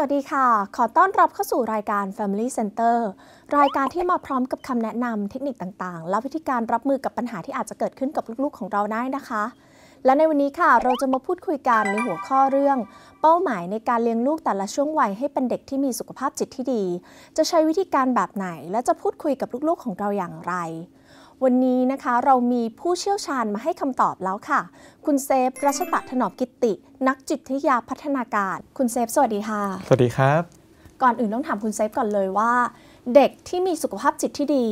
สวัสดีค่ะ ขอต้อนรับเข้าสู่รายการ Family Center รายการที่มาพร้อมกับคำแนะนำเทคนิคต่างๆ และวิธีการรับมือกับปัญหาที่อาจจะเกิดขึ้นกับลูก ๆ ของเราได้นะคะ และในวันนี้ค่ะ เราจะมาพูดคุยกันในหัวข้อเรื่อง เป้าหมายในการเลี้ยงลูกแต่ละช่วงวัยให้เป็นเด็กที่มีสุขภาพจิตที่ดี จะใช้วิธีการแบบไหนและจะพูดคุยกับลูกๆของเราอย่างไรวันนี้นะคะเรามีผู้เชี่ยวชาญมาให้คำตอบแล้วค่ะ คุณเซฟรัชตะถนอมกิติ นักจิตวิทยาพัฒนาการคุณเซฟ สวัสดีค่ะสวัสดีครับ ก่อนอื่นต้องถามคุณเซฟ ก่อนเลยว่า เด็กที่มีสุขภาพจิตที่ดี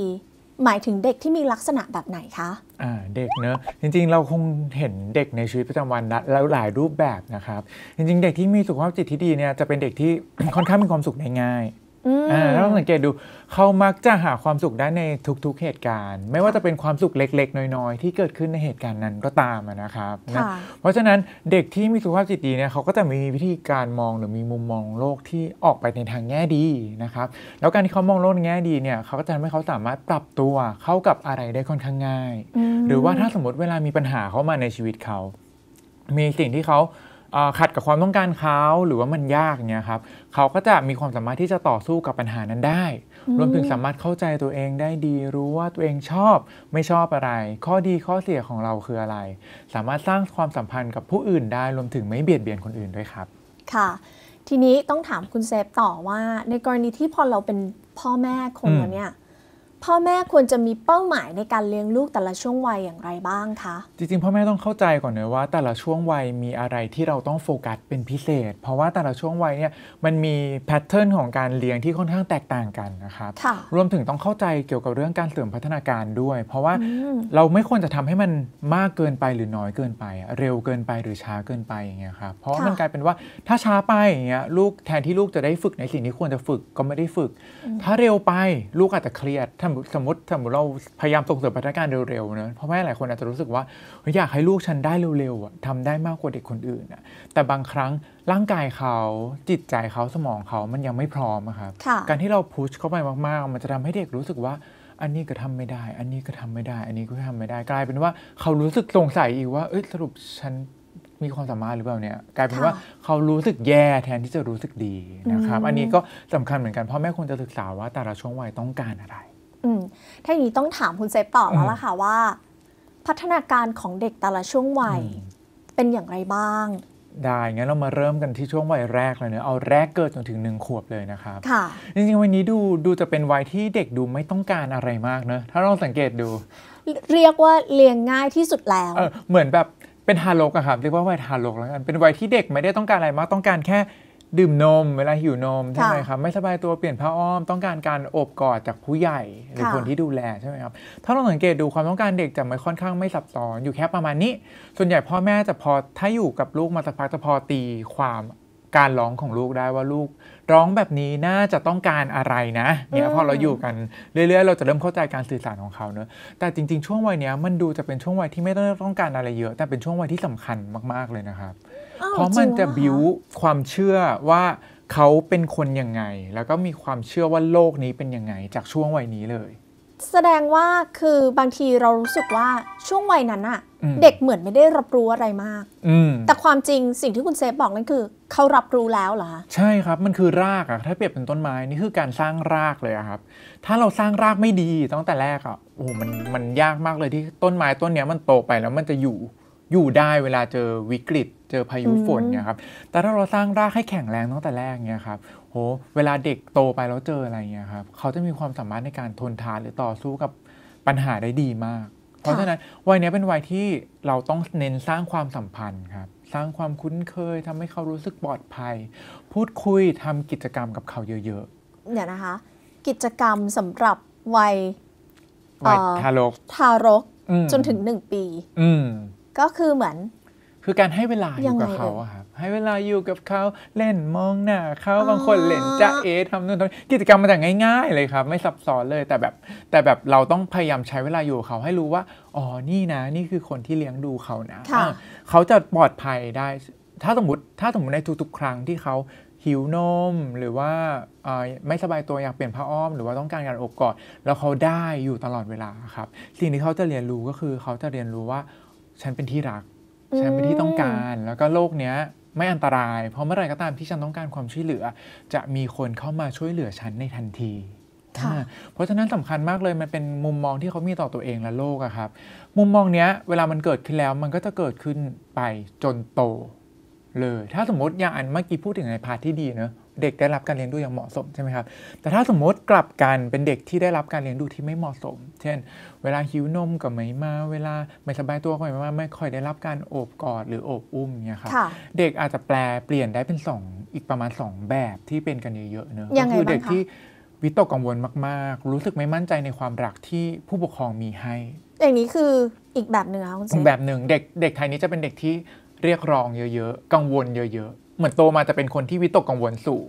หมายถึงเด็กที่มีลักษณะแบบไหนคะ อ่า เด็กเนอะ จริงๆ เราคงเห็นเด็กในชีวิตประจำวัน แล้วหลายรูปแบบนะครับจริงๆ เด็กที่มีสุขภาพจิตที่ดีเนี่ยจะเป็นเด็กที่ค่อนข้างมีความสุขง่ายล้าเราสังเกตดูเขามักจะหาความสุขได้ในทุกๆ เหตุการณ์ ไม่ว่าจะเป็นความสุขเล็กๆ น้อยๆ ที่เกิดขึ้นในเหตุการณ์นั้นก็ตามนะครับนะเพราะฉะนั้นเด็กที่มีสุขภาพจิตดีเนี่ยเขาก็จะมีวิธีการมองหรือมีมุมมองโลกที่ออกไปในทางแง่ดีนะครับแล้วการที่เขามองโลกในแง่ดีเนี่ยเขาก็จะทำให้เขาสามารถปรับตัวเข้ากับอะไรได้ค่อนข้างง่าย หรือว่าถ้าสมมติเวลามีปัญหาเข้ามาในชีวิตเขา มีสิ่งที่เขาขัดกับความต้องการเขาหรือว่ามันยากเงี้ยครับเขาก็จะมีความสามารถที่จะต่อสู้กับปัญหานั้นได้ รวมถึงสามารถเข้าใจตัวเองได้ดี รู้ว่าตัวเองชอบ ไม่ชอบอะไร ข้อดีข้อเสียของเราคืออะไร สามารถสร้างความสัมพันธ์กับผู้อื่นได้ รวมถึงไม่เบียดเบียนคนอื่นด้วยครับค่ะ ทีนี้ต้องถามคุณเซฟต่อว่า ในกรณีที่พอเราเป็นพ่อแม่คนเนี่ยพ่อแม่ควรจะมีเป้าหมายในการเลี้ยงลูกแต่ละช่วงวัยอย่างไรบ้างคะ จริงๆ พ่อแม่ต้องเข้าใจก่อนเลยว่าแต่ละช่วงวัยมีอะไรที่เราต้องโฟกัสเป็นพิเศษ เพราะว่าแต่ละช่วงวัยเนี่ยมันมีแพทเทิร์นของการเลี้ยงที่ค่อนข้างแตกต่างกันนะครับรวมถึงต้องเข้าใจเกี่ยวกับเรื่องการเสริมพัฒนาการด้วย เพราะว่าเราไม่ควรจะทำให้มันมากเกินไปหรือน้อยเกินไป เร็วเกินไปหรือช้าเกินไปอย่างเงี้ยครับเพราะมันกลายเป็นว่า ถ้าช้าไปอย่างเงี้ยลูกแทนที่ลูกจะได้ฝึกในสิ่งที่ควรจะฝึกก็ไม่ได้ฝึก ถ้าเร็วไปลูกอาจจะเครียดถ้าสมมติสมมติเราพยายามส่งเสริมพัฒนาการเร็วๆเนะเพราะแม่หลายคนอาจจะรู้สึกว่าอยากให้ลูกฉันได้เร็วๆทำได้มากกว่าเด็กคนอื่นอะแต่บางครั้งร่างกายเขาจิตใจเขาสมองเขามันยังไม่พร้อมครับ การที่เราพุชเข้าไปมากๆ มันจะทำให้เด็กรู้สึกว่า อันนี้ก็ทำไม่ได้ อันนี้ก็ทำไม่ได้ อันนี้ก็ทำไม่ได้ กลายเป็นว่าเขารู้สึกสงสัยอีกว่าเอสรุปฉันมีความสามารถหรือเปล่าเนี่ย กลายเป็นว่าเขารู้สึกแย่แทนที่จะรู้สึกดีนะครับ อันนี้ก็สำคัญเหมือนกันเพราะแม่ควรจะศึกษาว่าแต่ละช่วงวัยต้องการอะไรืมถ้าอย่างนี้ ต้องถามคุณเซฟต่อแล้วล่ะค่ะว่า พัฒนาการของเด็กแต่ละช่วงวัยเป็นอย่างไรบ้าง ได้งั้นเรามาเริ่มกันที่ช่วงวัยแรกเลยเนะเอาแรกเกิดจนถึงหนึ่งขวบเลยนะครับค่ะจริงๆวันนี้ดูดูจะเป็นวัยที่เด็กดูไม่ต้องการอะไรมากเนะถ้าลองสังเกตดู เรียกว่าเลี้ยงง่ายที่สุดแล้วเเหมือนแบบเป็นฮาโลกอะครับเรียกว่าวัยฮาโลกแล้วกันเป็นวัยที่เด็กไม่ได้ต้องการอะไรมากต้องการแค่ดื่มนมเวลาหิวนมใช่ไหมครับไม่สบายตัวเปลี่ยนผ้าอ้อม ต้องการการโอบกอดจากผู้ใหญ่ หรือคนที่ดูแลใช่ไหมครับถ้าเราสังเกตดูความต้องการเด็กจะไม่ค่อนข้างไม่ซับซ้อน อยู่แค่ประมาณนี้ ส่วนใหญ่พ่อแม่จะพอถ้าอยู่กับลูกมาสักพักจะพอตีความการร้องของลูกได้ว่าลูก ร้องแบบนี้น่าจะต้องการอะไรนะเนี่ยพอเราอยู่กันเรื่อยๆ เราจะเริ่มเข้าใจการสื่อสารของเขาเนอะแต่จริงๆช่วงวัยเนี้ยมันดูจะเป็นช่วงวัยที่ไม่ต้องการอะไรเยอะ แต่เป็นช่วงวัยที่สำคัญมากๆเลยนะครับ เพราะมันจะบิวความเชื่อว่าเขาเป็นคนยังไง แล้วก็มีความเชื่อว่าโลกนี้เป็นยังไง จากช่วงวัยนี้เลยแสดงว่าคือบางทีเรารู้สึกว่าช่วงวัยนั้นอะเด็กเหมือนไม่ได้รับรู้อะไรมากแต่ความจริงสิ่งที่คุณเซฟบอกนั่นคือ เขารับรู้แล้วเหรอใช่ครับมันคือรากอะถ้าเปรียบเป็นต้นไม้ นี่คือการสร้างรากเลยครับ ถ้าเราสร้างรากไม่ดี ตั้งแต่แรกอะโอ้มันมันยากมากเลยที่ต้นไม้ต้นนี้มันโตไปแล้วมันจะอยู่อยู่ได้เวลาเจอวิกฤตเจอพายุฝนเนี่ยครับแต่ถ้าเราสร้างรากให้แข็งแรงตั้งแต่แรกเนี่ยครับ้เวลาเด็กโตไปแล้วเจออะไรเงี้ยครับ เขาจะมีความสามารถในการทนทานหรือต่อสู้กับปัญหาได้ดีมาก เพราะฉะนั้นวัยนี้เป็นวัยที่เราต้องเน้นสร้างความสัมพันธ์ครับ สร้างความคุ้นเคยทำให้เขารู้สึกปลอดภัย พูดคุยทำกิจกรรมกับเขาเยอะๆเนี่ยนะคะ กิจกรรมสำหรับวัยทารกทารกจนถึงหนึ่งปีก็คือเหมือนคือการให้เวลาอยู่กับเขาครับ ให้เวลาอยู่กับเขา เล่นมองหน้าเขาบางคนเล่นจ้าเอทำนู่นทำนี่กิจกรรมมาแต่ง่าย ๆ เลยครับ ไม่ซับซ้อนเลยแต่แบบแต่แบบเราต้องพยายามใช้เวลาอยู่เขาให้รู้ว่าอ๋อนี่นะ นี่คือคนที่เลี้ยงดูเขานะะเขาจะปลอดภัยได้ ถ้าสมมติถ้าสมมติในทุกๆ ครั้งที่เขาหิวนมหรือว่าไม่สบายตัวอยากเปลี่ยนผ้าอ้อมหรือว่าต้องการการอบกอดแล้วเขาได้อยู่ตลอดเวลาครับ สิ่งที่เขาจะเรียนรู้ก็คือเขาจะเรียนรู้ว่าฉันเป็นที่รักฉันเป็นที่ต้องการแล้วก็โลกเนี้ยไม่อันตราย เพราะเมื่อไรก็ตามที่ฉันต้องการความช่วยเหลือจะมีคนเข้ามาช่วยเหลือฉันในทันทีเพราะฉะนั้นสำคัญมากเลยมันเป็นมุมมองที่เขามีต่อตัวเองและโลกอะครับ มุมมองเนี้ยเวลามันเกิดขึ้นแล้ว มันก็จะเกิดขึ้นไปจนโตเลยถ้าสมมติอย่างอันเมื่อกี้พูดถึงในพาร์ทที่ดีเนอะเด็กได้รับการเลี้ยงดูอย่างเหมาะสมใช่ไหมครับแต่ถ้าสมมติกลับกันเป็นเด็กที่ได้รับการเลี้ยงดูที่ไม่เหมาะสม เช่น เวลาหิวนมก็ไม่มา เวลาไม่สบายตัวก็ไม่มาไม่ค่อยได้รับการโอบกอด หรือโอบอุ้มเนี่ยครับเด็กอาจจะแปลเปลี่ยนได้เป็น 2 อีกประมาณ 2 แบบที่เป็นกันเยอะๆเนอะก็คือเด็กที่วิตก กังวลมากๆ รู้สึกไม่มั่นใจในความรักที่ผู้ปกครองมีให้ อย่างนี้คืออีกแบบหนึ่งคับคุณเซแบบหนึ่งเด็กเด็กไทยนี้จะเป็นเด็กที่เรียกร้องเยอะๆกังวลเยอะเหมือนโตมาจะเป็นคนที่วิตกกังวลสูง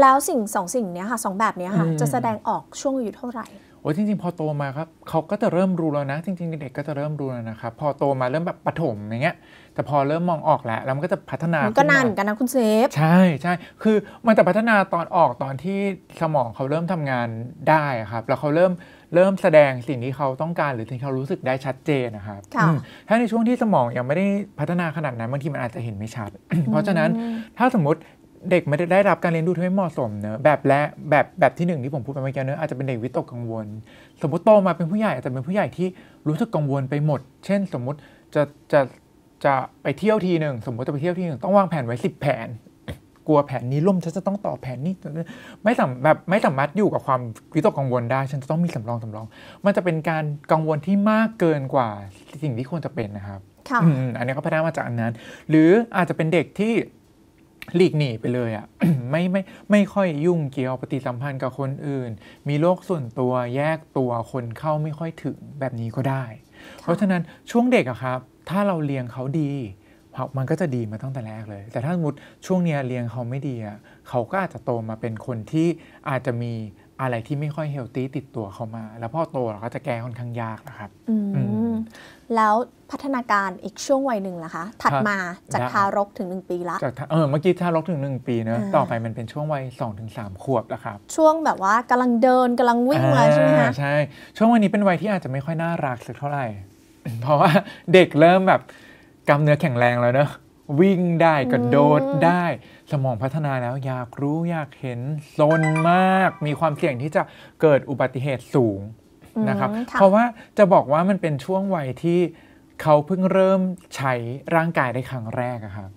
แล้วสิ่งสองสิ่งเนี้ยค่ะสองแบบเนี้ยค่ะจะแสดงออกช่วงอายุเท่าไหร่ โอ้จริง ๆ พอโตมาครับเขาก็จะเริ่มรู้แล้วนะจริงๆ เด็กก็จะเริ่มรู้แล้วนะครับ พอโตมาเริ่มแบบปฐมอย่างเงี้ยแต่พอเริ่มมองออกแล้วแล้วมันก็จะพัฒนานก็นานนกันนะคุณเซฟ ใช่ใช่ คือมันจะพัฒนาตอนออกตอนที่สมองเขาเริ่มทำงานได้ครับแล้วเขาเริ่มเริ่มแสดงสิ่งที่เขาต้องการหรือสิ่งที่เขารู้สึกได้ชัดเจนนะครับ ถ้าในช่วงที่สมองยังไม่ได้พัฒนาขนาดนั้นบางทีมันอาจจะเห็นไม่ชัด เพราะฉะนั้นถ้าสมมติเด็กไม่ได้ได้รับการเรียนรู้ที่เหมาะสมเนอะแบบและแบบแบบที่หนึ่งที่ผมพูดไปเมื่อกี้เนอะอาจจะเป็นเด็กวิตกกังวล สมมติโตมาเป็นผู้ใหญ่อาจจะเป็นผู้ใหญ่ที่รู้สึกกังวลไปหมด เช่น สมมติจะจะจะไปเที่ยวทีหนึ่งสมมติจะไปเที่ยวทีหนึ่งต้องวางแผนไว้ 10 แผนกลัวแผนนี้ล่มฉันจะต้องต่อแผนนี้ ไม่สามแบบไม่สามารถอยู่กับความวิตกกังวลได้ ฉันจะต้องมีสำรองสำรอง มันจะเป็นการกังวลที่มากเกินกว่าสิ่งที่ควรจะเป็นนะครับอันนี้ก็พัฒนามาจากอันนั้น หรืออาจจะเป็นเด็กที่หลีกหนีไปเลยอะ่ะไม่ไม่ไม่ค่อยยุ่งเกี่ยวปฏิสัมพันธ์กับคนอื่น มีโรคส่วนตัวแยกตัวคนเข้าไม่ค่อยถึงแบบนี้ก็ได้ เพราะฉะนั้นช่วงเด็กอะครับ ถ้าเราเลี้ยงเขาดีมันก็จะดีมาตั้งแต่แรกเลย แต่ถ้าสมมติช่วงเนี้ยเลี้ยงเขาไม่ดีอ่ะเขาก็อาจจะโตมาเป็นคนที่อาจจะมีอะไรที่ไม่ค่อยเฮลตี้ติดตัวเขามา แล้วพอโตเราก็จะแก้ค่อนข้างยากนะครับอืมแล้วพัฒนาการอีกช่วงวัยหนึ่งล่ะคะ ถัดมาจากทารกถึง 1 ปีละจากเออเมื่อกี้ทารกถึง 1 ปีเนอะต่อไปมันเป็นช่วงวัย2อถึงสขวบละครับ ช่วงแบบว่ากำลังเดินกำลังวิ่งเลยใช่ไหมคะใช่ช่วงวัยนี้เป็นวัยที่อาจจะไม่ค่อยน่ารักสักเท่าไหร่เพราะว่าเด็กเริ่มแบบกล้ามเนื้อแข็งแรงแล้วเนอะวิ่งได้กระโดดได้ สมองพัฒนาแล้ว อยากรู้อยากเห็นซนมาก มีความเสี่ยงที่จะเกิดอุบัติเหตุสูงนะครับเพราะว่าจะบอกว่ามันเป็นช่วงวัยที่เขาเพิ่งเริ่มใช้ร่างกายได้ครั้งแรกอะครับ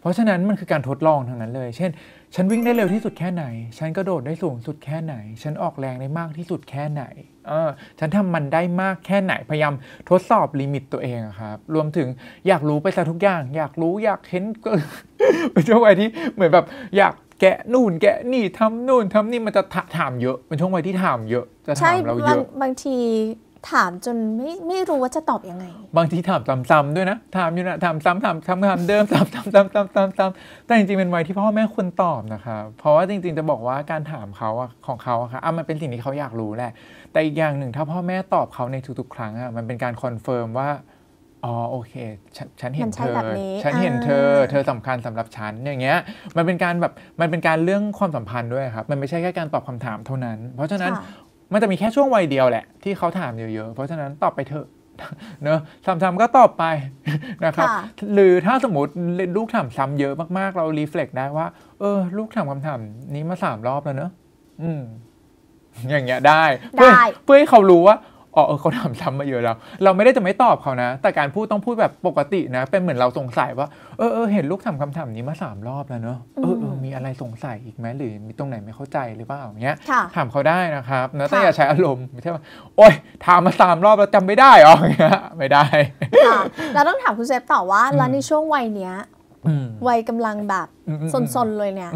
เพราะฉะนั้นมันคือการทดลองทางนั้นเลยเช่น ฉันวิ่งได้เร็วที่สุดแค่ไหน ฉันกระโดดได้สูงสุดแค่ไหน ฉันออกแรงได้มากที่สุดแค่ไหนเออฉันทำมันได้มากแค่ไหน พยายามทดสอบลิมิตตัวเองครับ รวมถึงอยากรู้ไปซะทุกอย่าง อยากรู้ อยากเห็นก็เป็นช่วงวัยที่เหมือนแบบ อยากแกะนู่น แกะนี่ทำนู่น ทำนี่มันจะถามเยอะ เป็นช่วงวัยที่ถามเยอะ จะถามเราเยอะบางทีถามจนไม่ไม่รู้ว่าจะตอบอยังไง บางทีถามซ้ำๆด้วยนะถามอยู่นะถามซ้ำถามคำถามเดิมซ้ำซ้ำซ้ำซ้ำซ้ำแต่จริงๆเป็นวัยที่พ่อแม่ควรตอบนะครับ เพราะว่าจริง ๆจะบอกว่าการถามเขาของเขาอะครับอ่ะมันเป็นสิ่งที่เขาอยากรู้แหละแต่อีกอย่างหนึ่งถ้าพ่อแม่ตอบเขาในทุกๆครั้งอะมันเป็นการคอนเฟิร์มว่าอ๋อโอเคฉฉันเห็นเธอฉันเห็นเธอ เธอสำคัญสำหรับฉันอย่างเงี้ย มันเป็นการแบบมันเป็นการเรื่องความสัมพันธ์ด้วยครับ มันไม่ใช่แค่การตอบคำถามเท่านั้น เพราะฉะนั้นมันจะมีแค่ช่วงวัยเดียวแหละที่เขาถามเยอะๆ เพราะฉะนั้นตอบไปเถอะเนอะซ้ำๆก็ตอบไปนะครับ หรือถ้าสมมติลูกถามซ้ำเยอะมากๆเรารีเฟล็กได้ว่าเออ ลูกถามคำถามนี้มาสามรอบแล้วเนอะอืมอย่างเงี้ยได้เพื่อเพื่อให้เขารู้ว่าอ๋อเออเขาทำซ้ำมาเยอะแล้ว เราไม่ได้จะไม่ตอบเขานะ แต่การพูดต้องพูดแบบปกตินะ เป็นเหมือนเราสงสัยว่า เออเห็นลูกทำคำถามนี้มาสามรอบแล้วเนอะเออเออมีอะไรสงสัยอีกไหมหรือมีตรงไหนไม่เข้าใจหรือเปล่าเงี้ย ถามเขาได้นะครับนะแต่อย่าใช้อารมณ์ไม่ใช่ว่าโอ๊ยถามมาสามรอบแล้วจำไม่ได้อ๋อเงี้ย ไม่ได้เราต้องถามคุณเซฟต่อว่าแล้วในช่วงวัยเนี้ยวัยกำลังแบบสนๆเลยเนี่ย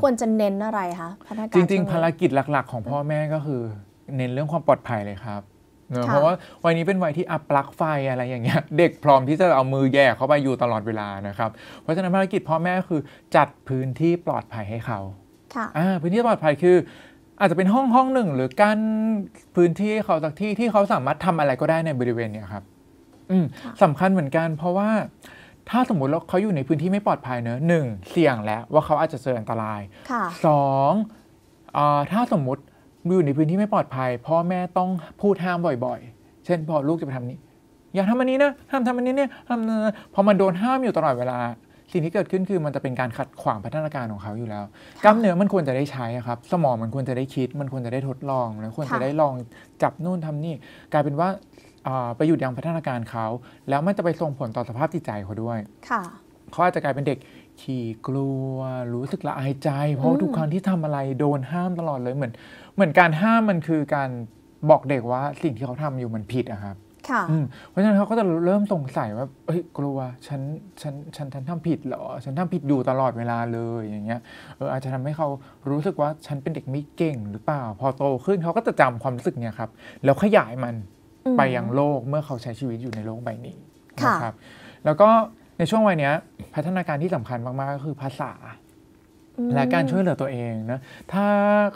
ควรจะเน้นอะไรคะพนักงานจริงๆภารกิจหลักๆของพ่อแม่ก็คือ เน้นเรื่องความปลอดภัยเลยครับเพราะว่าวัยนี้เป็นวัยที่อัปลักไฟอะไรอย่างเงี้ยเด็กพร้อมที่จะเอามือแย่เข้าไปอยู่ตลอดเวลานะครับเพราะฉะนั้นภารกิจพ่อแม่คือ จัดพื้นที่ปลอดภัยให้เขาค่ะพื้นที่ปลอดภัยคือ อาจจะเป็นห้องห้องหนึ่งหรือกั้นพื้นที่เขาจากที่ที่เขาสามารถทำอะไรก็ได้ในบริเวณเนี้ยครับอืมสำคัญเหมือนกัน เพราะว่าถ้าสมมติแล้วเขาอยู่ในพื้นที่ไม่ปลอดภัยเนอะหนึ่งเสี่ยงแล้ว ว่าเขาอาจจะเจออันตรายสองอถ้าสมมติอยู่ในพื้นที่ไม่ปลอดภัย พ่อแม่ต้องพูดห้ามบ่อย ๆ เช่นพอลูกจะไปทำนี้อย่าทำอันนี้นะห้ามทำอันนี้เนี่ยห้ามพอมันโดนห้ามอยู่ตลอดเวลา สิ่งที่เกิดขึ้นคือมันจะเป็นการขัดขวางพัฒนาการของเขาอยู่แล้วกล้ามเนื้อมันควรจะได้ใช้ครับ สมองมันควรจะได้คิด มันควรจะได้ทดลองล้วควรจะได้ลองจับนู่นทำนี่ กลายเป็นว่าไปอยู่ยังพัฒนาการเขา แล้วมันจะไปส่งผลต่อสภาพจิตใจเขาด้วยค่ะเขาอาจจะกลายเป็นเด็กขี่กลัว รู้สึกละอายใจ เพราะทุกครั้งที่ทำอะไรโดนห้ามตลอดเลย เหมือน เหมือนการห้ามมันคือการบอกเด็กว่าสิ่งที่เขาทำอยู่มันผิดอะครับ เพราะฉะนั้นเขาก็จะเริ่มสงสัยว่าเฮ้ยกลัว ฉัน ฉัน ฉันฉันทำผิดเหรอ ฉันทำผิดอยู่ตลอดเวลาเลยอย่างเงี้ย เอออาจจะทำให้เขารู้สึกว่า ฉันเป็นเด็กไม่เก่งหรือเปล่า พอโตขึ้นเขาก็จะจำความรู้สึกเนี้ยครับ แล้วขยายมันไปยังโลกเมื่อเขาใช้ชีวิตอยู่ในโลกใบนี้นะครับแล้วก็ในช่วงวัยนี้พัฒนาการที่สำคัญมากๆก็คือภาษา และการช่วยเหลือตัวเองนะถ้า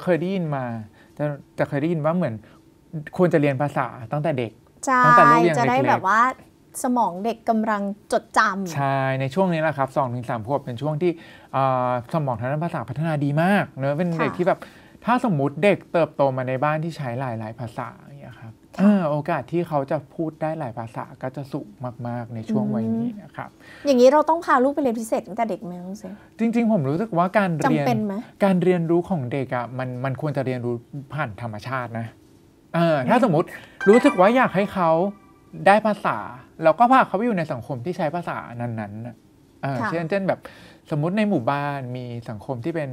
เคยได้ยินมาจะจะเคยได้ยินว่าเหมือนควรจะเรียนภาษาตั้งแต่เด็กตั้งแต่ลูกยังเด็กจะได้แบบว่า สมองเด็กกำลังจดจำใช่ ในช่วงนี้แหละครับสองถึงสามขวบเป็นช่วงที่สมองทางด้านภาษาพัฒนาดีมากเนอะเป็นเด็กที่แบบถ้าสมมติเด็กเติบโตมาในบ้านที่ใช้หลาย ๆ ภาษาอย่างเงี้ยครับโอกาสที่เขาจะพูดได้หลายภาษาก็จะสูงมาก ๆ ในช่วงวัยนี้นะครับ อย่างนี้เราต้องพาลูกไปเรียนพิเศษตั้งแต่เด็กไหมคุัเซจริงๆผมรู้สึกว่าการเรียน การเรียนรู้ของเด็กอะมันมันควรจะเรียนรู้ผ่านธรรมชาตินะ เออถ้าสมมติรู้สึกว่าอยากให้เขาได้ภาษาแล้วก็พาเขาไปอยู่ในสังคมที่ใช้ภาษานั้นๆเออเช่นเช่นแบบสมมติในหมู่บ้านมีสังคมที่เป็น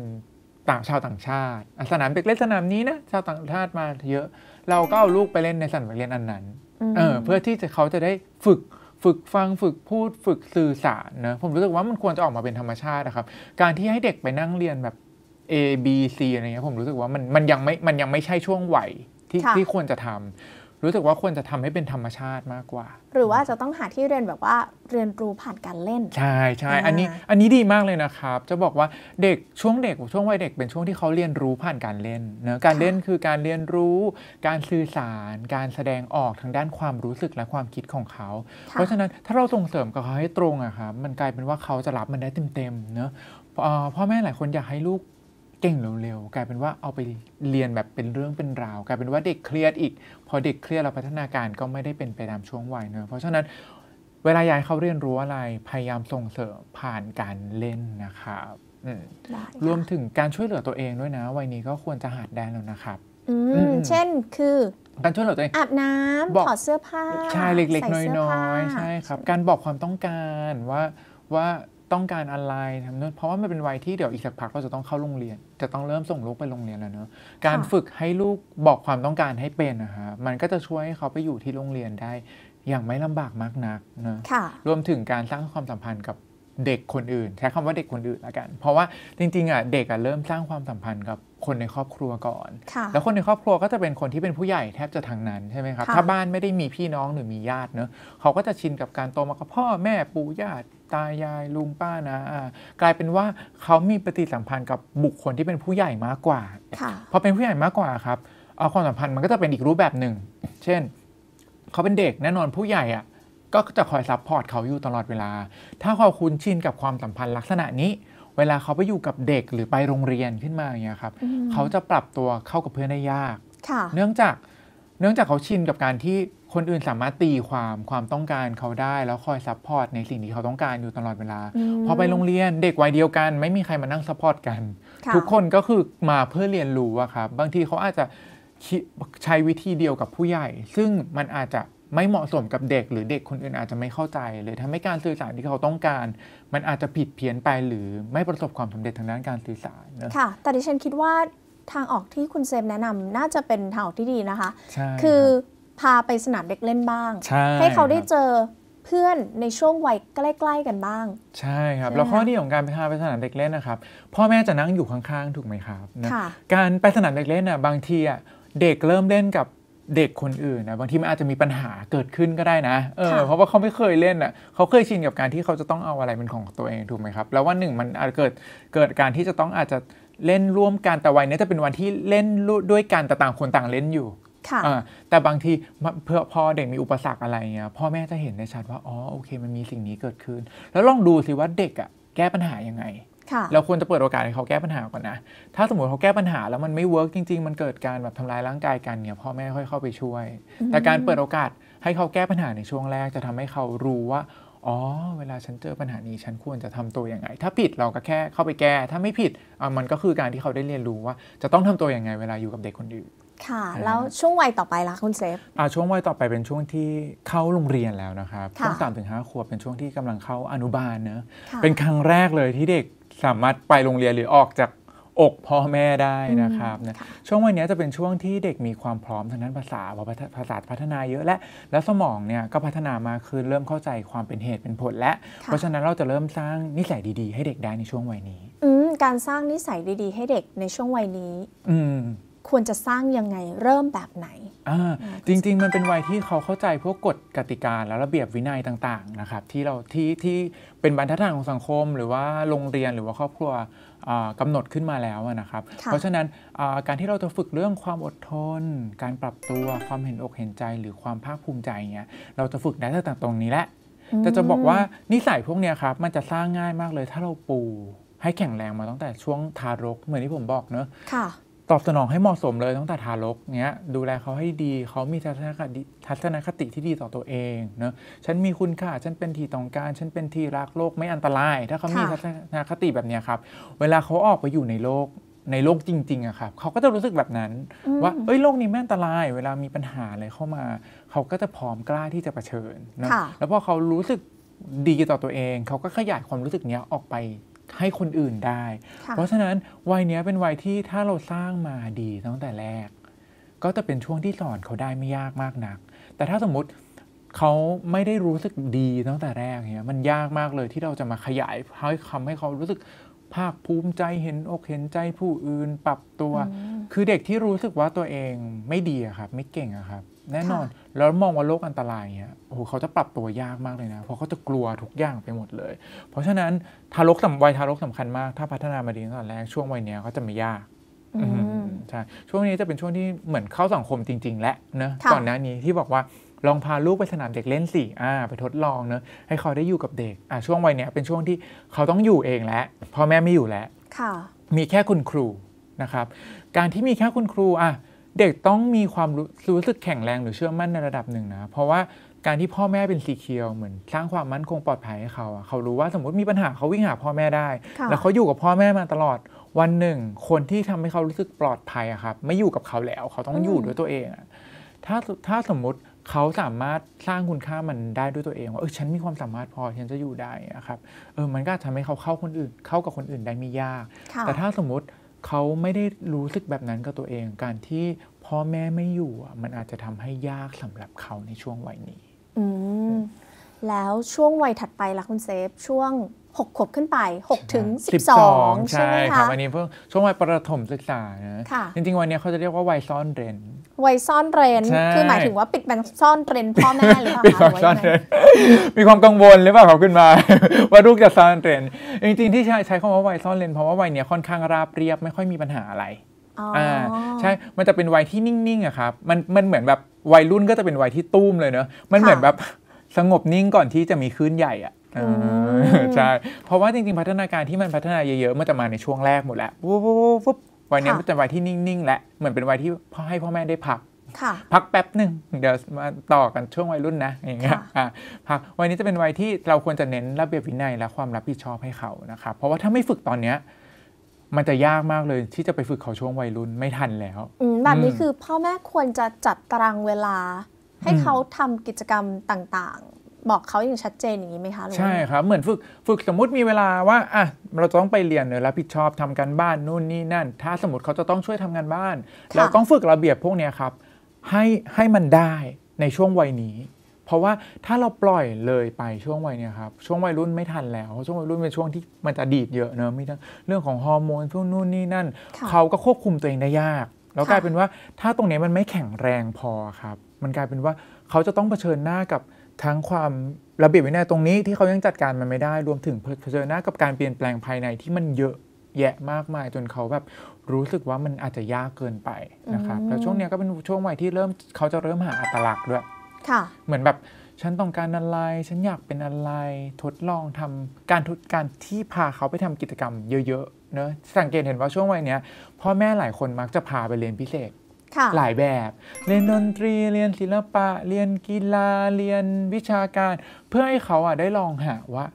ต่างชาวต่างชาติสนามเด็กเล่นสนามนี้นะชาวต่างชาติมาเยอะเราก็เอาลูกไปเล่นในสนามเรียนอันนั้น เออ เพื่อที่จะเขาจะได้ฝึกฝึกฟังฝึกพูดฝึกสื่อสารนะผมรู้สึกว่ามันควรจะออกมาเป็นธรรมชาตินะครับ การที่ให้เด็กไปนั่งเรียนแบบ A B C อะไรเงี้ย ผมรู้สึกว่ามันมันยังไม่มันยังไม่ใช่ช่วงวัยที่ที่ควรจะทำรู้สึกว่าควรจะทำให้เป็นธรรมชาติมากกว่า หรือว่าจะต้องหาที่เรียนแบบว่าเรียนรู้ผ่านการเล่น ใช่ใช่อันนี้อันนี้ดีมากเลยนะครับ จะบอกว่าเด็กช่วงเด็กช่วงวัยเด็กเป็นช่วงที่เขาเรียนรู้ผ่านการเล่นเนะการเล่นคือการเรียนรู้ การสื่อสาร การแสดงออกทางด้านความรู้สึกและความคิดของเขา เพราะฉะนั้นถ้าเราส่งเสริมกับเขาให้ตรงอะครับมันกลายเป็นว่าเขาจะรับมันได้เต็มๆเนะพ่อแม่หลายคนอยากให้ลูกเก่งเร็วๆกลายเป็นว่าเอาไปเรียนแบบเป็นเรื่องเป็นราว กลายเป็นว่าเด็กเครียดอีก พอเด็กเครียดเราพัฒนาการก็ไม่ได้เป็นไปตามช่วงวัยเนอะเพราะฉะนั้นเวลายายเขาเรียนรู้อะไรพยายามส่งเสริมผ่านการเล่นนะครับรวมถึงการช่วยเหลือตัวเอง ด้วยนะ วัยนี้ก็ควรจะหัดได้แล้วนะครับเช่นคือการช่วยเหลือตัวเองอาบน้ำถอดเสื้อผ้าใช่เล็ก ๆ น้อยๆใช่ครับ การบอกความต้องการว่าว่าต้องการอะไรทำนู่นเพราะว่ามันเป็นวัยที่เดี๋ยวอีกสักพักเราจะต้องเข้าโรงเรียน จะต้องเริ่มส่งลูกไปโรงเรียนแล้วเนอะการฝึกให้ลูกบอกความต้องการให้เป็นนะฮะมันก็จะช่วยให้เขาไปอยู่ที่โรงเรียนได้ อย่างไม่ลำบากมากนักนะรวมถึงการสร้างความสัมพันธ์กับเด็กคนอื่นใช้คำว่าเด็กคนอื่นละกัน เพราะว่าจริงๆอ่ะเด็กอ่ะเริ่มสร้างความสัมพันธ์กับคนในครอบครัวก่อน แล้วคนในครอบครัวก็จะเป็นคนที่เป็นผู้ใหญ่แทบจะทางนั้นใช่ไหมครับถ้าบ้านไม่ได้มีพี่น้องหรือมีญาติเนอะเขาก็จะชินกับการโตมากับพ่อแม่ปู่ย่าตายายลุงป้านะกลายเป็นว่าเขามีปฏิสัมพันธ์กับบุคคลที่เป็นผู้ใหญ่มากกว่า พอเป็นผู้ใหญ่มากกว่าครับความสัมพันธ์มันก็จะเป็นอีกรูปแบบหนึ่ง เช่น เขาเป็นเด็กแน่นอนผู้ใหญ่อ่ะก็จะคอยซัพพอร์ตเขาอยู่ตลอดเวลา ถ้าเขาคุ้นชินกับความสัมพันธ์ลักษณะนี้ เวลาเขาไปอยู่กับเด็กหรือไปโรงเรียนขึ้นมาอย่างเงี้ยครับ เขาจะปรับตัวเข้ากับเพื่อนได้ยาก เนื่องจาก เนื่องจากเขาชินกับการที่คนอื่นสามารถตีความความต้องการเขาได้แล้วคอยซัพพอร์ตในสิ่งที่เขาต้องการอยู่ตลอดเวลา พอไปโรงเรียนเด็กวัยเดียวกันไม่มีใครมานั่งซัพพอร์ตกัน ทุกคนก็คือมาเพื่อเรียนรู้อะครับ บางทีเขาอาจจะใช้วิธีเดียวกับผู้ใหญ่ ซึ่งมันอาจจะไม่เหมาะสมกับเด็กหรือเด็กคนอื่นอาจจะไม่เข้าใจเลยทำให้การสื่อสารที่เขาต้องการ มันอาจจะผิดเพี้ยนไปหรือไม่ประสบความสำเร็จทางด้านการสื่อสารค่ะแต่ดิฉันคิดว่าทางออกที่คุณเซมแนะนำน่าจะเป็นทางออกที่ดีนะคะ คือพาไปสนามเด็กเล่นบ้าง ให้เขาได้เจอเพื่อนในช่วงวัยใกล้ๆกันบ้าง ใช่ครับแล้วข้อดีของการไปพาไปสนามเด็กเล่นนะครับพ่อแม่จะนั่งอยู่ข้าง ๆ ถูกไหมครับการไปสนามเด็กเล่นอ่ะบางทีอ่ะเด็กเริ่มเล่นกับเด็กคนอื่นนะบางทีมันอาจจะมีปัญหาเกิดขึ้นก็ได้นะเออเพราะว่าเขาไม่เคยเล่นอ่ะเขาเคยชินกับการที่เขาจะต้องเอาอะไรเป็นของตัวเองถูกไหมครับ แล้ววันหนึ่งมันอาจเกิดเกิดการที่จะต้องอาจจะเล่นร่วมกันแต่วันนี้จะเป็นวันที่เล่นด้วยกันแต่ต่างคนต่างเล่นอยู่แต่บางทีเพื่อพอเด็กมีอุปสรรคอะไรเงี้ยพ่อแม่จะเห็นในชัดว่าอ๋อโอเคมันมีสิ่งนี้เกิดขึ้น แล้วลองดูสิว่าเด็กอะแก้ปัญหายังไงเราควรจะเปิดโอกาสให้เขาแก้ปัญหาก่อนนะ ถ้าสมมติเขาแก้ปัญหาแล้วมันไม่เวิร์กจริงๆ มันเกิดการแบบทำลายร่างกายกันเนี่ยพ่อแม่ค่อยเข้าไปช่วย แต่การเปิดโอกาสให้เขาแก้ปัญหาในช่วงแรกจะทำให้เขารู้ว่า อ๋อเวลาฉันเจอปัญหานี้ฉันควรจะทำตัวยังไง ถ้าผิดเราก็แค่เข้าไปแก้ ถ้าไม่ผิดมันก็คือการที่เขาได้เรียนรู้ว่าจะต้องทำตัวยังไงเวลาอยู่กับเด็กคนอื่น ค่ะ แล้วช่วงวัยต่อไปล่ะคุณเซฟอ่าช่วงวัยต่อไปเป็นช่วงที่เข้าโรงเรียนแล้วนะครับช่วงสามถึงห้าขวบเป็นช่วงที่กำลังเข้าอนุบาลเนะเป็นครั้งแรกเลยที่เด็กสามารถไปโรงเรียนหรือออกจากอกพ่อแม่ได้นะครับนะช่วงวัยนี้จะเป็นช่วงที่เด็กมีความพร้อมทางด้านภาษาภาษาพัฒนาเยอะและ แล้วสมองเนี่ยก็พัฒนามาคือเริ่มเข้าใจความเป็นเหตุเป็นผล และ เพราะฉะนั้นเราจะเริ่มสร้างนิสัยดีๆ ให้เด็กได้ในช่วงวัยนี้การสร้างนิสัยดี ๆ ให้เด็กในช่วงวัยนี้ อืควรจะสร้างยังไงเริ่มแบบไหน จริงๆ มันเป็นวัยที่เขาเข้าใจ พวกกฎกติกาและระเบียบวินัยต่างๆ นะครับ ที่เราที่ที่เป็นบรรทัดฐานของสังคม หรือว่าโรงเรียนหรือว่าครอบครัวกำหนดขึ้นมาแล้วนะครับ เพราะฉะนั้นการที่เราจะฝึกเรื่องความอดทน การปรับตัวความเห็นอกเห็นใจ หรือความภาคภูมิใจเงี้ยเราจะฝึกได้ตั้งแต่ตรงนี้แหละ แต่จะบอกว่านิสัยพวกเนี้ยครับมันจะสร้างง่ายมากเลยถ้าเราปูให้แข็งแรงมา ตั้งแต่ช่วงทารกเหมือนที่ผมบอกเนอะตอบสนองให้เหมาะสมเลยตั้งแต่ทารกเนี้ยดูแลเขาให้ดีเขามีทัศนคติที่ดีต่อตัวเองเนะฉันมีคุณค่า ฉันเป็นที่ต้องการฉันเป็นที่รักโลกไม่อันตราย ถ้าเขามีทัศนคติแบบนี้ครับเวลาเขาออกไปอยู่ในโลกในโลกจริงๆอะครับเขาก็จะรู้สึกแบบนั้น ว่าเอ้ยโลกนี้แม่อันตราย เวลามีปัญหาอะไรเข้ามาเขาก็จะพร้อมกล้าที่จะะเผชิญนะแล้วพอเขารู้สึกดีต่อตัวเองเขาก็ขยายความรู้สึกนี้ออกไปให้คนอื่นได้ เพราะฉะนั้นวัยนี้เป็นวัยที่ถ้าเราสร้างมาดี ตั้งแต่แรก ก็จะเป็นช่วงที่สอนเขาได้ไม่ยากมากนัก แต่ถ้าสมมติเขาไม่ได้รู้สึกดีตั้งแต่แรกเนี่ยมันยากมากเลยที่เราจะมาขยายให้คำให้เขารู้สึกภาคภูมิใจเห็นอกเห็นใจผู้อื่นปรับตัว คือเด็กที่รู้สึกว่าตัวเองไม่ดีครับ ไม่เก่งครับแน่นอนแล้วมองว่าโลกอันตรายเนี่ย โอ้โห เขาจะปรับตัวยากมากเลยนะ เพราะเขาจะกลัวทุกอย่างไปหมดเลย เพราะฉะนั้น ทารกสำวัยทารกสำคัญมาก ถ้าพัฒนามาดีตั้งแต่แรกช่วงวัยเนี้ยก็จะไม่ยากใช่ ช่วงนี้จะเป็นช่วงที่เหมือนเข้าสังคมจริง ๆ และนะ ก่อนหน้านี้ที่บอกว่า ลองพาลูกไปสนามเด็กเล่นสิอ่า ไปทดลองเนอะให้เขาได้อยู่กับเด็กอ่าช่วงวัยเนี้ยเป็นช่วงที่เขาต้องอยู่เองแล้วพ่อแม่ไม่อยู่แล้วมีแค่คุณครูนะครับ การที่มีแค่คุณครูอ่ะเด็กต้องมีความรู้สึกแข็งแรงหรือเชื่อมั่นในระดับหนึ่งนะเพราะว่าการที่พ่อแม่เป็นซีเคียวเหมือนสร้างความมั่นคงปลอดภัยให้เขา เขารู้ว่าสมมติมีปัญหาเขาวิ่งหาพ่อแม่ได้ แล้ว เขาอยู่กับพ่อแม่มาตลอด วันหนึ่ง คนที่ทำให้เขารู้สึกปลอดภัยครับ ไม่อยู่กับเขาแล้ว เขาต้องอยู่ด้วยตัวเอง ถ้าถ้าสมมติเขาสามารถสร้างคุณค่ามันได้ด้วยตัวเองว่าเออฉันมีความสามารถพอฉันจะอยู่ได้ครับเออมันก็ทำให้เขาเข้าคนอื่น เข้ากับคนอื่นได้ไม่ยาก แต่ถ้าสมมติเขาไม่ได้รู้สึกแบบนั้นกับตัวเองการที่พ่อแม่ไม่อยู่มันอาจจะทำให้ยากสำหรับเขาในช่วงวัยนี้แล้วช่วงวัยถัดไปล่ะคุณเซฟช่วง6ขวบขึ้นไป6ถึง 12ใช่ไหมคะวันนี้เพิ่งช่วงวัยประถมศึกษานะจริงๆวันนี้เขาจะเรียกว่าวัยซ่อนเร้นวัยซ่อนเร้นคือหมายถึงว่าปิดบังซ่อนเร้นพ่อแม่หรือเปล่าปิดบังซ่อนเร้นมีความกังวลหรือเปล่าครับขึ้นมา ว่าลูกจะซ่อนเร้นจริงๆที่ใช้ใช้คำว่าวัยซ่อนเร้นเพราะว่าวัยนี้ค่อนข้างราบเรียบไม่ค่อยมีปัญหาอะไรอ่าใช่มันจะเป็นวัยที่นิ่งๆอะครับมันมันเหมือนแบบวัยรุ่นก็จะเป็นวัยที่ตุ้มเลยเนอะมันเหมือนแบบสงบนิ่งก่อนที่จะมีคลื่นใหญ่อะใช่ เพราะว่าจริงๆพัฒนาการที่มันพัฒนาเยอะๆมันจะมาในช่วงแรกหมดแล้ววุ๊บุวันนี้มันจะวัยที่นิ่ง ๆ และเหมือนเป็นวัยที่พ่อให้พ่อแม่ได้พักพักแป๊บหนึ่งเดี๋ยวมาต่อกันช่วงวัยรุ่นนะอย่างเงี้ยพักวันนี้จะเป็นวัยที่เราควรจะเน้นระเบียบวินัยและความรับผิดชอบให้เขานะครับเพราะว่าถ้าไม่ฝึกตอนเนี้ยมันจะยากมากเลยที่จะไปฝึกเขาช่วงวัยรุ่นไม่ทันแล้วแบบนี้คือพ่อแม่ควรจะจัดตารางเวลา ให้เขาทำกิจกรรมต่าง ๆบอกเขาอย่างชัดเจนอย่างนี้ไหมคะใช่ครับเหมือนฝึกฝึกสมมติมีเวลาว่าอ่ะเราต้องไปเรียนเนี่ยรับผิดชอบทำการบ้านนู่นนี่นั่น ถ้าสมมติเขาจะต้องช่วยทำงานบ้าน เราต้องฝึกระเบียบพวกนี้ครับ ให้ให้มันได้ในช่วงวัยนี้ เพราะว่าถ้าเราปล่อยเลยไปช่วงวัยเนี่ยครับ ช่วงวัยรุ่นไม่ทันแล้ว ช่วงวัยรุ่นเป็นช่วงที่มันจะดีดเยอะเนอะมีทั้งเรื่องของฮอร์โมนพวกนู่นนี่นั่นเขาก็ควบคุมตัวเองได้ยาก แล้วกลายเป็นว่าถ้าตรงนี้มันไม่แข็งแรงพอครับ มันกลายเป็นว่าเขาจะต้องเผชิญหน้ากับทั้งความระเบียบวินัยตรงนี้ที่เขายังจัดการมันไม่ได้รวมถึงเผชิญหน้ากับการเปลี่ยนแปลงภายในที่มันเยอะแยะมากมายจนเขาแบบรู้สึกว่ามันอาจจะยากเกินไปนะครับแล้วช่วงนี้ก็เป็นช่วงวัยที่เริ่มเขาจะเริ่มหาอัตลักษณ์ด้วยเหมือนแบบฉันต้องการอะไรฉันอยากเป็นอะไรทดลองทำการทุการที่พาเขาไปทำกิจกรรม เยอะๆเนอะสังเกตเห็นว่าช่วงวัยนี้พ่อแม่หลายคนมักจะพาไปเรียนพิเศษหลายแบบ เรียนดนตรี เรียนศิลปะ เรียนกีฬา เรียนวิชาการ เพื่อให้เขาอ่ะได้ลองหาว่า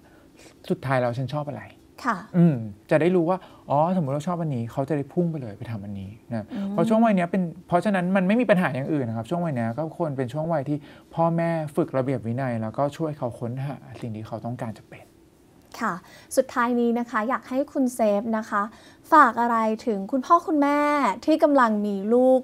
สุดท้ายเราฉันชอบอะไรค่ะ อืมจะได้รู้ว่า อ๋อ สมมติเราชอบอันนี้ เขาจะได้พุ่งไปเลยไปทำอันนี้นะ เพราะช่วงวัยนี้เป็น เพราะฉะนั้นมันไม่มีปัญหาอย่างอื่นนะครับ ช่วงวัยนี้ก็ควรเป็นช่วงวัยที่พ่อแม่ฝึกระเบียบวินัย แล้วก็ช่วยเขาค้นหาสิ่งที่เขาต้องการจะเป็น ค่ะ สุดท้ายนี้นะคะ อยากให้คุณเซฟนะคะ ฝากอะไรถึงคุณพ่อคุณแม่ที่กำลังมีลูก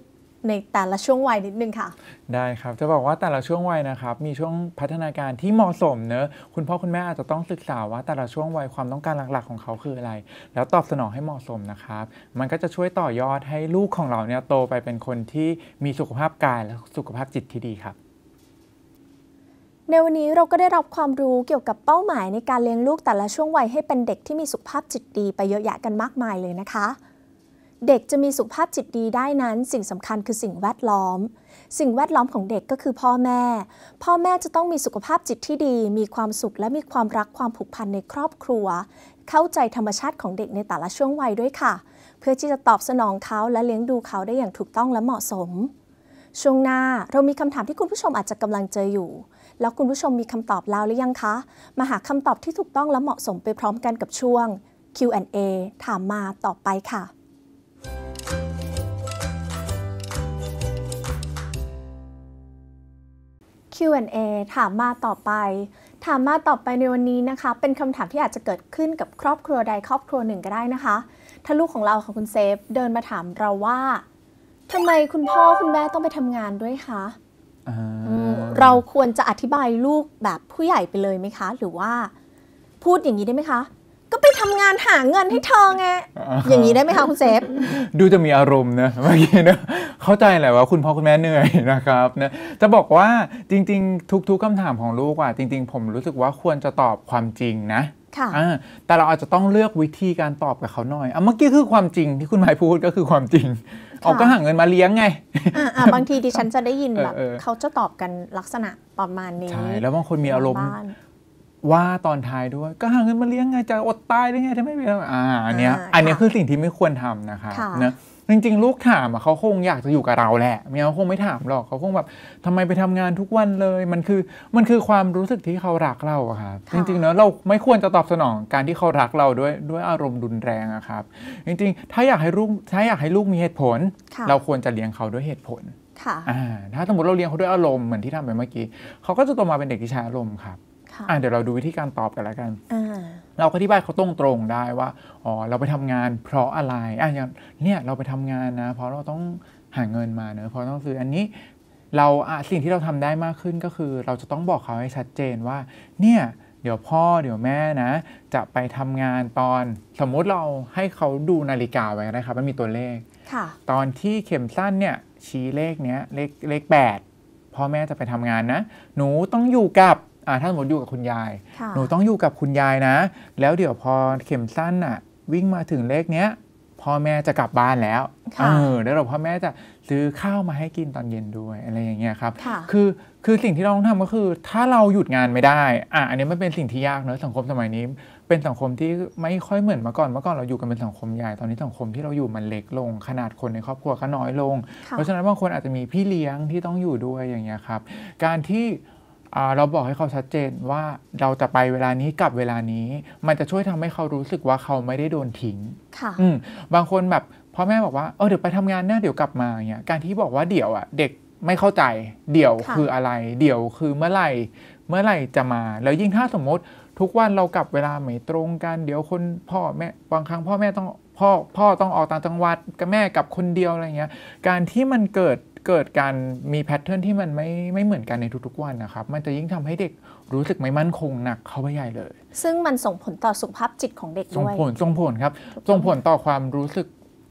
ในแต่ละช่วงวัยนิดนึงค่ะได้ครับจะบอกว่าแต่ละช่วงวัยนะครับ มีช่วงพัฒนาการที่เหมาะสมเนอะคุณพ่อคุณแม่อาจจะต้องศึกษาว่าแต่ละช่วงวัยความต้องการหลักๆ ของเขาคืออะไร แล้วตอบสนองให้เหมาะสมนะครับ มันก็จะช่วยต่อยอดให้ลูกของเราเนี่ยโตไปเป็นคนที่มีสุขภาพกายและสุขภาพจิตที่ดีครับ ในวันนี้เราก็ได้รับความรู้เกี่ยวกับเป้าหมาย ในการเลี้ยงลูกแต่ละช่วงวัยให้เป็นเด็กที่มีสุขภาพจิตดีไปเยอะแยะกันมากมายเลยนะคะเด็กจะมีสุขภาพจิตดีได้นั้น สิ่งสำคัญคือสิ่งแวดล้อม สิ่งแวดล้อมของเด็กก็คือพ่อแม่ พ่อแม่จะต้องมีสุขภาพจิตที่ดี มีความสุขและมีความรักความผูกพันในครอบครัว เข้าใจธรรมชาติของเด็กในแต่ละช่วงวัยด้วยค่ะ เพื่อที่จะตอบสนองเขาและเลี้ยงดูเขาได้อย่างถูกต้องและเหมาะสม ช่วงหน้าเรามีคำถามที่คุณผู้ชมอาจจะกำลังเจออยู่ แล้วคุณผู้ชมมีคำตอบแล้วหรือยังคะ มาหาคำตอบที่ถูกต้องและเหมาะสมไปพร้อมกันกับช่วง Q&A ถามมาตอบไปค่ะ Q&A ถามมาต่อไป ถามมาต่อไปในวันนี้นะคะ เป็นคำถามที่อาจจะเกิดขึ้นกับครอบครัวใดครอบครัวหนึ่งก็ได้นะคะ ถ้าลูกของเราของคุณเซฟเดินมาถามเราว่า ทำไมคุณพ่อคุณแม่ต้องไปทำงานด้วยคะ เราควรจะอธิบายลูกแบบผู้ใหญ่ไปเลยไหมคะ หรือว่าพูดอย่างนี้ได้ไหมคะก็ไปทำงานหาเงินให้เธอไงอย่างนี้ได้ไหมคะคุณเซฟ ดูจะมีอารมณ์นะ เมื่อกี้นะ เข้าใจแหละว่าคุณพ่อคุณแม่เหนื่อยนะครับนะจะบอกว่าจริงๆ ทุกๆคำถามของลูกอ่ะจริง ๆ ผมรู้สึกว่าควรจะตอบความจริงนะค่ะแต่เราอาจจะต้องเลือกวิธีการตอบกับเขาหน่อยเมื่อกี้คือความจริงที่คุณหมายพูดก็คือความจริงเอาก็หาเงินมาเลี้ยงไงบางทีดิฉันจะได้ยินแบบเขาจะตอบกันลักษณะประมาณนี้ใช่แล้วบางคนมีอารมณ์ว่าตอนท้ายด้วยก็หาเงินมาเลี้ยงไงจะอดตายได้ไงถ้าไม่เปทำอ่าอันเนี้ยอันเนี้ยคือสิ่งที่ไม่ควรทำนะคะนะจริงๆ ลูกถามเขาคงอยากจะอยู่กับเราแหละไม่เขาคงไม่ถามหรอกเขาคงแบบทำไมไปทำงานทุกวันเลยมันคือมันคือความรู้สึกที่เขารักเราอะครับจริงๆเนอะเราไม่ควรจะตอบสนองการที่เขารักเราด้วยด้วยอารมณ์รุนแรงอะครับ จริงๆ ถ้าอยากให้ลูกถ้าอยากให้ลูกมีเหตุผล เราควรจะเลี้ยงเขาด้วยเหตุผลถ้าสมมติเราเลี้ยงเขาด้วยอารมณ์เหมือน ที่ทำไปเมื่อกี้เขาก็จะโตมาเป็นเด็กที่ใช้อารมณ์ครับอ่าเดี๋ยวเราดูวิธีการตอบกันแล้วกัน เราก็ที่บ้านเขาตรงตรงได้ว่า อ๋อเราไปทำงานเพราะอะไร อ่ะอย่างเนี่ยเราไปทำงานนะ เพราะเราต้องหาเงินมาเนอะเพราะต้องซื้ออันนี้เราสิ่งที่เราทำได้มากขึ้นก็คือ เราจะต้องบอกเขาให้ชัดเจนว่า เนี่ย เดี๋ยวพ่อเดี๋ยวแม่นะ จะไปทำงานตอนสมมุติเราให้เขาดูนาฬิกาไว้นะครับมันมีตัวเลขตอนที่เข็มสั้นเนี่ยชี้เลขเนี้ยเลขเลขแปดพ่อแม่จะไปทำงานนะหนูต้องอยู่กับถ้าสมมติอยู่กับคุณยายหนูต้องอยู่กับคุณยายนะ แล้วเดี๋ยวพอเข็มสั้นอ่ะวิ่งมาถึงเลขเนี้ยพ่อแม่จะกลับบ้านแล้วเออแล้วเราพ่อแม่จะซื้อข้าวมาให้กินตอนเย็นด้วยอะไรอย่างเงี้ยครับ คือคือสิ่งที่เราต้องทำก็คือถ้าเราหยุดงานไม่ได้อ่ะอันนี้มันเป็นสิ่งที่ยากเนอะสังคมสมัยนี้ เป็นสังคมที่ไม่ค่อยเหมือนเมื่อก่อนเมื่อก่อนเราอยู่กันเป็นสังคมใหญ่ตอนนี้สังคมที่เราอยู่มันเล็กลงขนาดคนในครอบครัวก็น้อยลง เพราะฉะนั้นบางคนอาจจะมีพี่เลี้ยงที่ต้องอยู่ด้วยอย่างเงี้ยครับ การที่เราบอกให้เขาชัดเจนว่าเราจะไปเวลานี้กับเวลานี้ มันจะช่วยทำให้เขารู้สึกว่าเขาไม่ได้โดนทิ้ง ค่ะ บางคนแบบ พ่อแม่บอกว่า เออเดี๋ยวไปทำงานหน้าเดี๋ยวกลับมาเงี้ย การที่บอกว่าเดี๋ยวอ่ะเด็กไม่เข้าใจเดี๋ยวคืออะไร เดี๋ยวคือเมื่อไหร่ เมื่อไหร่จะมา แล้วยิ่งถ้าสมมติ ทุกวันเรากลับเวลาไม่ตรงกันเดี๋ยวคนพ่อแม่บางครั้งพ่อแม่ต้องพ่อพ่อต้องออกต่างจังหวัดกับแม่กับคนเดียวอะไรเงี้ย การที่มันเกิดเกิดการมีแพทเทิร์นที่มันไม่ไม่เหมือนกันในทุกๆวันนะครับ มันจะยิ่งทำให้เด็กรู้สึกไม่มั่นคงหนักเข้าไปใหญ่เลย ซึ่งมันส่งผลต่อสุขภาพจิตของเด็กด้วยส่งผลส่งผลครับส่งผลต่อความรู้สึก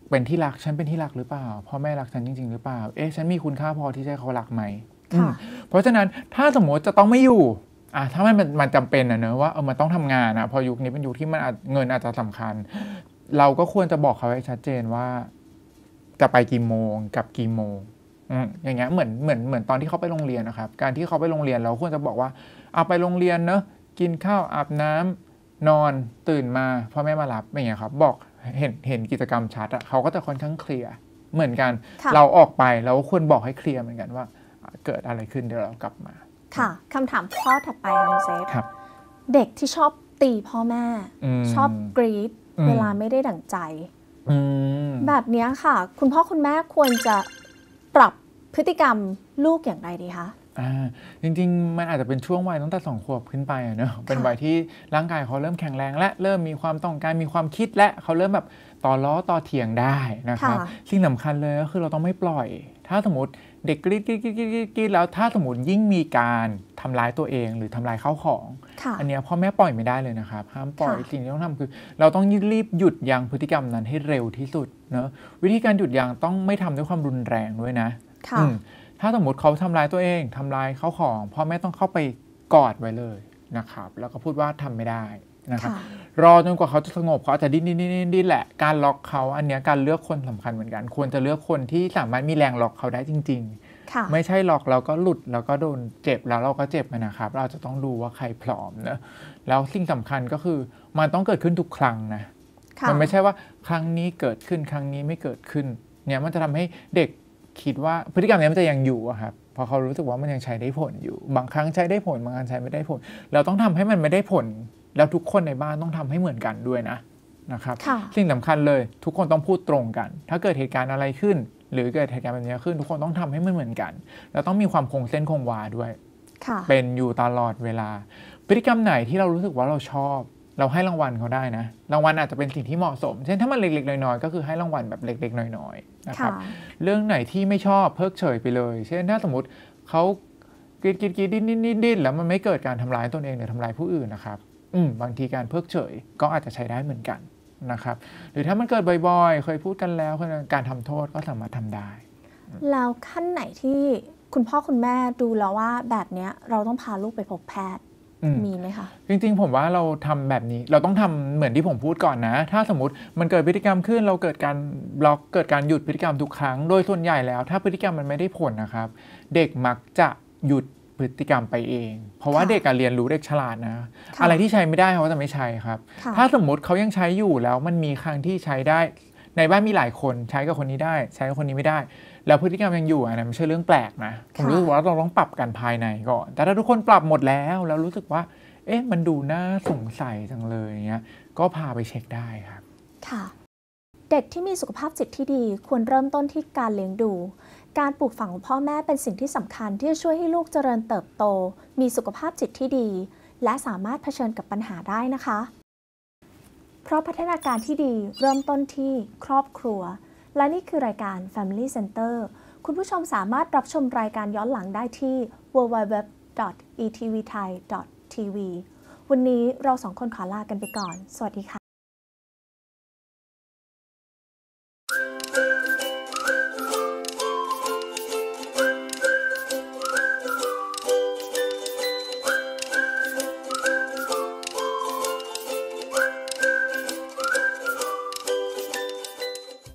เป็นที่รักฉันเป็นที่รัก หรือเปล่า พ่อแม่รักฉันจริง ๆหรือเปล่า เอ๊ะฉันมีคุณค่าพอที่จะเขารักไหมเพราะฉะนั้นถ้าสมมติจะต้องไม่อยู่อ่ะถ้ามันมันจำเป็นนะเนอะว่าเออมันต้องทำงานนะพอยุคนี้เป็นยุคที่มันเงินอาจจะสำคัญเราก็ควรจะบอกเขาให้ชัดเจนว่าจะไปกี่โมงกับกี่โมงอย่างเงี้ยเหมือนเหมือนเหมือนตอนที่เขาไปโรงเรียนนะครับ การที่เขาไปโรงเรียนเราควรจะบอกว่าเอาไปโรงเรียนเนอะกินข้าว อาบน้ำนอนตื่นมาพ่อแม่มารับอย่างเงี้ยครับ บอกเห็นเห็นกิจกรรมชัดอะเขาก็จะค่อนข้างเคลียร์เหมือนกัน เราออกไปเราควรบอกให้เคลียร์เหมือนกันว่า เกิดอะไรขึ้นเดี๋ยวเรากลับมา ค่ะ คำถามข้อถัดไปคุณเซฟเด็กที่ชอบตีพ่อแม่ชอบกรีดเวลาไม่ได้ดั่งใจ แบบนี้ค่ะ คุณพ่อ คุณแม่ควรจะปรับพฤติกรรมลูกอย่างไรดีคะจริง ๆ มันอาจจะเป็นช่วงวัยตั้งแต่สองขวบขึ้นไปเนอะเป็นวัยที่ร่างกายเขาเริ่มแข็งแรงและเริ่มมีความต้องการมีความคิดและเขาเริ่มแบบต่อล้อต่อเถียงได้นะครับสิ่งสำคัญเลย ก็คือเราต้องไม่ปล่อย ถ้าสมมติเด็กกรีดกรีดกรีดแล้วถ้าสมมติยิ่งมีการทำร้ายตัวเอง หรือทำลายข้าวของ อันนี้พ่อแม่ปล่อยไม่ได้เลยนะครับห้ามปล่อยสิ่งที่ต้องทำคือ เราต้องรีบหยุดยั้งพฤติกรรมนั้นให้เร็วที่สุดเนาะวิธีการหยุดยั้งต้องไม่ทำด้วยความรุนแรงด้วยนะถ้าสมมติเขาทำร้ายตัวเองทำร้ายข้าวของพ่อแม่ต้องเข้าไปกอดไว้เลยนะครับแล้วก็พูดว่าทำไม่ได้นะครับรอจนกว่าเขาจะสงบเขาอาจจะดิ้นดิ้นดิ้นดิ้นแหละการล็อกเขา อันเนี้ยการเลือกคนสำคัญเหมือนกัน ควรจะเลือกคนที่สามารถมีแรงล็อกเขาได้จริงๆไม่ใช่ล็อกแล้วก็หลุด แล้วก็โดนเจ็บแล้วเราก็เจ็บนนะครับ เราจะต้องดูว่าใครพร้อมนะแล้วสิ่งสำคัญก็คือมันต้องเกิดขึ้นทุกครั้งนะมันไม่ใช่ว่าครั้งนี้เกิดขึ้นครั้งนี้ไม่เกิดขึ้นเนี่ยมันจะทำให้เด็กคิดว่าพฤติกรรมนี้มันจะยังอยู่อะครับพอเขารู้สึกว่ามันยังใช้ได้ผลอยู่ บางครั้งใช้ได้ผลบางครั้งใช้ไม่ได้ผล เราต้องทำให้มันไม่ได้ผลแล้วทุกคนในบ้านต้องทำให้เหมือนกันด้วยนะนะครับสิ่งสำคัญเลยทุกคนต้องพูดตรงกัน ถ้าเกิดเหตุการณ์อะไรขึ้น หรือเกิดเหตุการณ์แบบนี้ขึ้น ทุกคนต้องทำให้มันเหมือนกัน แล้วต้องมีความคงเส้นคงวาด้วยเป็นอยู่ตลอดเวลาพฤติกรรมไหนที่เรารู้สึกว่าเราชอบ เราให้รางวัลเขาได้นะ รางวัลอาจจะเป็นสิ่งที่เหมาะสมเช่นถ้ามันเล็กๆน้อยๆก็คือให้รางวัลแบบเล็กๆน้อยๆนะครับเรื่องไหนที่ไม่ชอบเพิกเฉยไปเลยเช่นถ้าสมมติเขากิดกิดกิดดิ้นดิ้นดิ้นแล้วมันไม่เกิดการทำร้ายตนเองหรือทำลายผู้อื่นนะครับบางทีการเพิกเฉยก็อาจจะใช้ได้เหมือนกันนะครับหรือถ้ามันเกิดบ่อยๆ เคยพูดกันแล้วการทำโทษก็สามารถทำได้แล้วขั้นไหนที่คุณพ่อคุณแม่ดูแล้วว่าแบบเนี้ยเราต้องพาลูกไปพบแพทย์มีไหมคะจริงๆผมว่าเราทำแบบนี้เราต้องทำเหมือนที่ผมพูดก่อนนะ ถ้าสมมติมันเกิดพฤติกรรมขึ้น เราเกิดการบล็อกเกิดการหยุดพฤติกรรมทุกครั้งโดยส่วนใหญ่แล้ว ถ้าพฤติกรรมมันไม่ได้ผลนะครับ เด็กมักจะหยุดพฤติกรรมไปเอง เพราะว่าเด็กเรียนรู้เด็กฉลาดนะ อะไรที่ใช้ไม่ได้เขาจะไม่ใช้ครับ ถ้าสมมติเขายังใช้อยู่แล้วมันมีครั้งที่ใช้ได้ ในบ้านมีหลายคนใช้กับคนนี้ได้ ใช้กับคนนี้ไม่ได้ แล้วพฤติกรรมยังอยู่อันนั้นไม่ใช่เรื่องแปลกนะผมรู้สึกว่าเราต้องปรับกันภายในก่อนแต่ถ้าทุกคนปรับหมดแล้วแล้วรู้สึกว่า เอ๊ะมันดูน่าสงสัยจังเลยเงี้ยก็พาไปเช็คได้ครับ ค่ะ เด็กที่มีสุขภาพจิตที่ดี ควรเริ่มต้นที่การเลี้ยงดูการปลูกฝังของพ่อแม่เป็นสิ่งที่สำคัญที่จะช่วยให้ลูกเจริญเติบโต มีสุขภาพจิตที่ดี และสามารถเผชิญกับปัญหาได้นะคะ เพราะพัฒนาการที่ดีเริ่มต้นที่ครอบครัว และนี่คือรายการ Family Center คุณผู้ชมสามารถรับชมรายการย้อนหลังได้ที่ www.etvthai.tv วันนี้เราสองคนขอลากันไปก่อน สวัสดีค่ะ